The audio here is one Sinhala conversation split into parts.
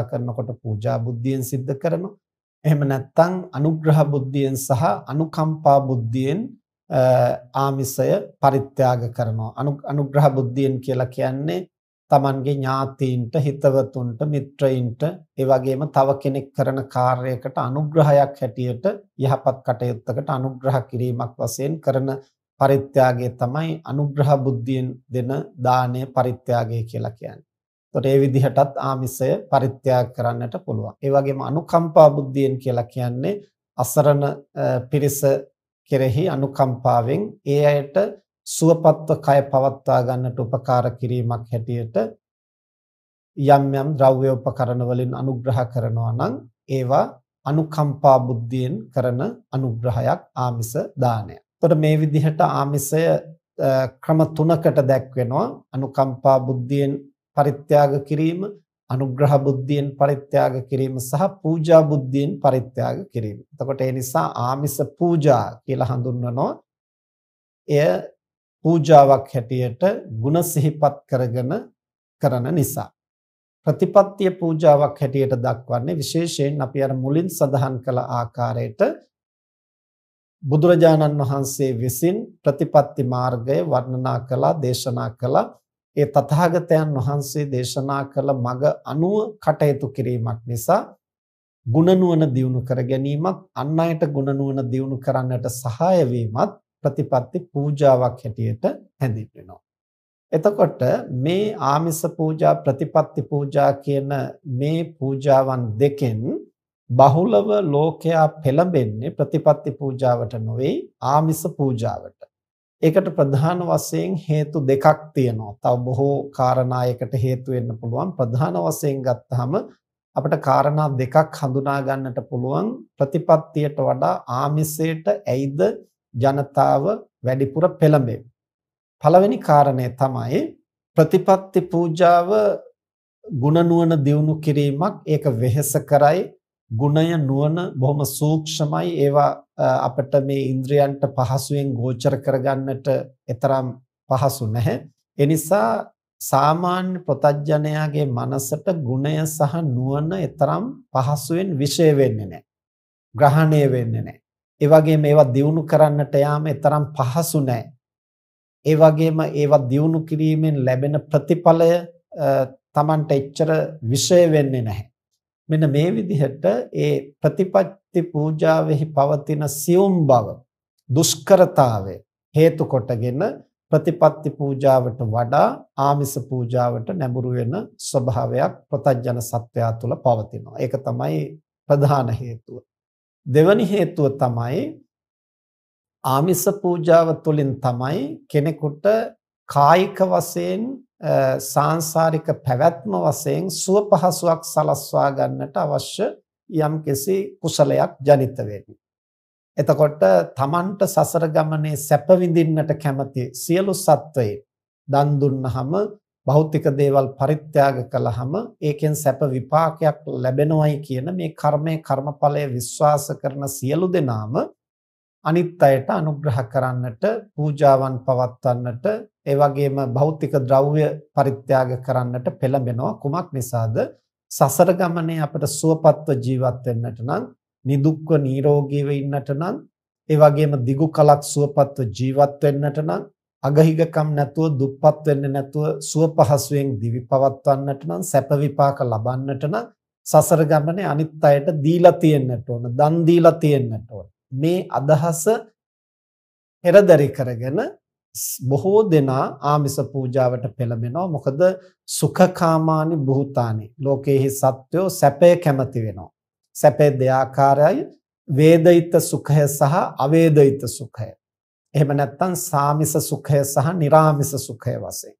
කරනකොට පූජා බුද්ධියෙන් සිද්ධ කරනවා. එහෙම නැත්නම් අනුග්‍රහ බුද්ධියෙන් සහ අනුකම්පා බුද්ධියෙන් ආමිසය පරිත්‍යාග කරනවා. අනුග්‍රහ බුද්ධියෙන් කියලා කියන්නේ තමන්ගේ ඥාතීන්ට හිතවතුන්ට මිත්‍රයින්ට ඒ වගේම තව කෙනෙක් කරන කාර්යයකට අනුග්‍රහයක් හැටියට යහපත් කටයුත්තකට අනුග්‍රහ කිරීමක් වශයෙන් කරන පරිත්‍යාගය තමයි අනුග්‍රහ බුද්ධියෙන් දෙන දානය පරිත්‍යාගය කියලා කියන්නේ. එතකොට ඒ විදිහටත් ආමිෂය පරිත්‍යාග කරන්නට පුළුවන්. ඒ වගේම අනුකම්පා බුද්ධියෙන් කියලා කියන්නේ අසරණ පිරිස කෙරෙහි අනුකම්පාවෙන් ඒ අයට සුවපත්ව කය පවත්වා ගන්නට උපකාර කිරීමක් හැටියට යම් යම් ද්‍රව්‍ය උපකරණ වලින් අනුග්‍රහ කරනවා නම් ඒවා අනුකම්පා බුද්ධියෙන් කරන අනුග්‍රහයක් ආමිස දානය. එතකොට මේ විදිහට ආමිසය ක්‍රම තුනකට දැක්වෙනවා. අනුකම්පා බුද්ධියෙන් පරිත්‍යාග කිරීම, අනුග්‍රහ බුද්ධියෙන් පරිත්‍යාග කිරීම සහ පූජා බුද්ධියෙන් පරිත්‍යාග කිරීම. එතකොට ඒ නිසා ආමිස පූජා කියලා හඳුන්වනවා. එය පූජාවක් හැටියට ಗುಣ සිහිපත් කරගෙන කරන නිසා. ප්‍රතිපත්තිය පූජාවක් හැටියට දක්වන්නේ විශේෂයෙන් අපි අර මුලින් සඳහන් කළ ආකාරයට බුදුරජාණන් වහන්සේ විසින් ප්‍රතිපත්ති මාර්ගය වර්ණනා කළා දේශනා කළා ඒ තථාගතයන් වහන්සේ දේශනා කළ මග අනුව කටයුතු කිරීමක් නිසා ගුණනුවණ දියුණු කර ගැනීමත් අන් අයට ගුණනුවණ දියුණු කරන්නට සහාය වීමත් ප්‍රතිපත්ති පූජාවක් හැටියට හැඳින්වෙනවා. එතකොට මේ ආමිස පූජා ප්‍රතිපත්ති පූජා කියන මේ පූජාවන් දෙකෙන් බහුලව ලෝකයා පෙළඹෙන්නේ ප්‍රතිපත්ති පූජාවට නොවේ ආමිස පූජාවට. ඒකට ප්‍රධාන වශයෙන් හේතු දෙකක් තියෙනවා. තව බොහෝ කාරණා එකට හේතු වෙන්න පුළුවන්. ප්‍රධාන වශයෙන් ගත්තාම අපිට කාරණා දෙකක් හඳුනා ගන්නට පුළුවන්. ප්‍රතිපත්තියට වඩා ආමිසයට ඇයිද ජනතාව වැඩිපුර පෙළඹෙන්නේ? පළවෙනි කාරණය තමයි ප්‍රතිපත්ති පූජාව ගුණනුවණ දියුණු කිරීමක් ඒක වෙහෙස කරයි ගුණය නුවණ බොහොම සූක්ෂමයි ඒවා අපිට මේ ඉන්ද්‍රයන්ට පහසුවෙන් ගෝචර කරගන්නට එතරම් පහසු නැහැ ඒ නිසා සාමාන්‍ය ප්‍රතඥයාගේ මනසට ගුණය සහ නුවණ එතරම් පහසුවෙන් විෂය වෙන්නේ නැහැ ග්‍රහණය වෙන්නේ නැහැ ඒ වගේම ඒවා දියුණු කරන්නට යාම එතරම් පහසු නැහැ ඒ වගේම ඒවා දියුණු කිරීමෙන් ලැබෙන ප්‍රතිඵලය Tamanට එච්චර විෂය වෙන්නේ නැහැ මෙන්න මේ විදිහට ඒ ප්‍රතිපත්ති පූජාවෙහි පවතින සියුම් බව දුෂ්කරතාවය හේතු කොටගෙන ප්‍රතිපත්ති පූජාවට වඩා ආමිස පූජාවට නැඹුරු වෙන ස්වභාවයක් ප්‍රතජන සත්වයා තුළ පවතිනවා. ඒක තමයි ප්‍රධාන හේතුව. දෙවැනි හේතුව තමයි ආමිස පූජාව තුළින් තමයි කෙනෙකුට කායික වශයෙන් සාංශාරික පැවැත්ම වශයෙන් සුව පහසුවක් සලස්වා ගන්නට අවශ්‍ය යම් කෙසේ කුසලයක් ජනිත වෙන්නේ. එතකොට තමන්ට සසර ගමනේ සැප විඳින්නට කැමති සියලු සත්වයේ දන් දුන්නහම භෞතික දේවල් පරිත්‍යාග කළහම ඒකෙන් සැප විපාකයක් ලැබෙනවයි කියන මේ කර්මයේ කර්මඵලය විශ්වාස කරන සියලු දෙනාම අනිත් අයට අනුග්‍රහ කරන්නට පූජාවන් පවත්වන්නට ඒ වගේම භෞතික ද්‍රව්‍ය පරිත්‍යාග කරන්නට පෙළඹෙනවා කුමක් නිසාද සසර ගමනේ අපිට සුවපත්ව ජීවත් වෙන්නට නම් නිදුක්ව නිරෝගීව ඉන්නට නම් ඒ වගේම දිගු කලක් සුවපත්ව ජීවත් වෙන්නට නම් අගහිගකම් නැතුව දුප්පත් වෙන්නේ නැතුව සුව පහසුවෙන් දිවි පවත්වන්නට නම් සැප විපාක ලබන්නට නම් සසර ගමනේ අනිත් අයට දීලා තියෙන්නට ඕන දන් දීලා තියෙන්නට ඕන මේ අදහස පෙරදරි කරගෙන බොහෝ දෙනා ආමිස පූජාවට පෙළඹෙනවා මොකද සුඛකාමානි බුතානි ලෝකේහි සත්වෝ සැපේ කැමති වෙනවා සැපේ දෙආකාරයයි වේදිත සුඛය සහ අවේදිත සුඛය එහෙම නැත්නම් සාමිස සුඛය සහ निराමිස සුඛය වශයෙන්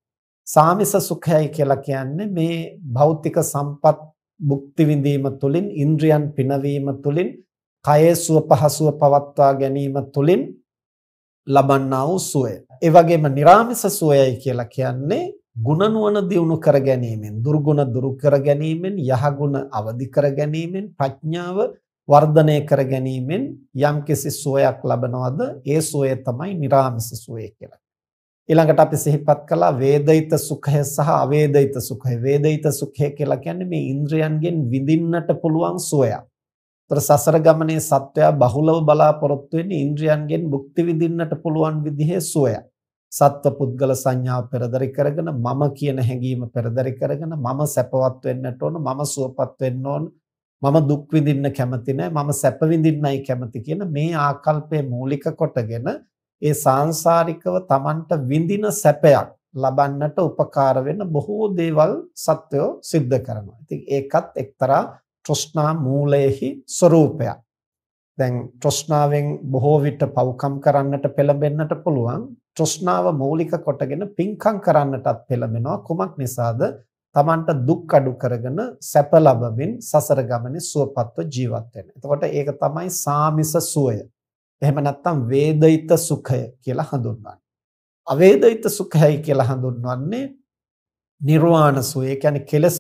සාමිස සුඛයයි කියලා කියන්නේ මේ භෞතික සම්පත් භුක්ති විඳීම තුළින් ඉන්ද්‍රියන් පිනවීම තුළින් කයේ සුව පහසුව පවත්වා ගැනීම තුළින් ලබන්නා වූ සුවය. ඒ වගේම निराமிස සුවයයි කියලා කියන්නේ ගුණනුවණ දියුණු කර ගැනීමෙන්, දුර්ගුණ දුරු කර ගැනීමෙන්, යහගුණ අවදි කර ගැනීමෙන්, ප්‍රඥාව වර්ධනය කර ගැනීමෙන් යම්කිසි සුවයක් ලබනවද? ඒ සුවය තමයි निराமிස සුවය කියලා. ඊළඟට අපි සිහිපත් කළා වේදිත සුඛය සහ අවේදිත සුඛය. වේදිත සුඛය කියලා කියන්නේ මේ ඉන්ද්‍රයන්ගෙන් විඳින්නට පුළුවන් සුවයක්. ඒතර සසර ගමනේ සත්වයා බහුලව බලාපොරොත්තු වෙන්නේ ඉන්ද්‍රියන්ගෙන් භුක්ති විඳින්නට පුළුවන් විදිහේ සුවය. සත්ව පුද්ගල සංඥාව පෙරදරි කරගෙන මම කියන හැඟීම පෙරදරි කරගෙන මම සැපවත් වෙන්නට ඕන මම සුවපත් වෙන්න ඕන මම දුක් විඳින්න කැමති නැහැ මම සැප විඳින්නයි කැමති කියන මේ ආකල්පයේ මූලික කොටගෙන ඒ සාංශාරිකව Tamanට විඳින සැපයක් ලබන්නට උපකාර වෙන බොහෝ දේවල් සත්වෝ සිද්ධ කරනවා. ඉතින් ඒකත් එක්තරා තෘෂ්ණා මූලයේහි ස්වરૂපයක්. දැන් තෘෂ්ණාවෙන් බොහෝ විට පව්කම් කරන්නට පෙළඹෙන්නට පුළුවන්. තෘෂ්ණාව මූලික කොටගෙන පිංකම් කරන්නටත් පෙළඹෙනවා. කුමක් නිසාද? තමන්ට දුක් අඩු කරගෙන සැප ලබමින් සසර ගමනේ සුවපත්ව ජීවත් වෙන. එතකොට ඒක තමයි සාමිස සුවය. එහෙම නැත්නම් වේදිත සුඛය කියලා හඳුන්වන්නේ. අවේදිත සුඛයයි කියලා හඳුන්වන්නේ නිර්වාණ සුවය. ඒ කියන්නේ කෙලස්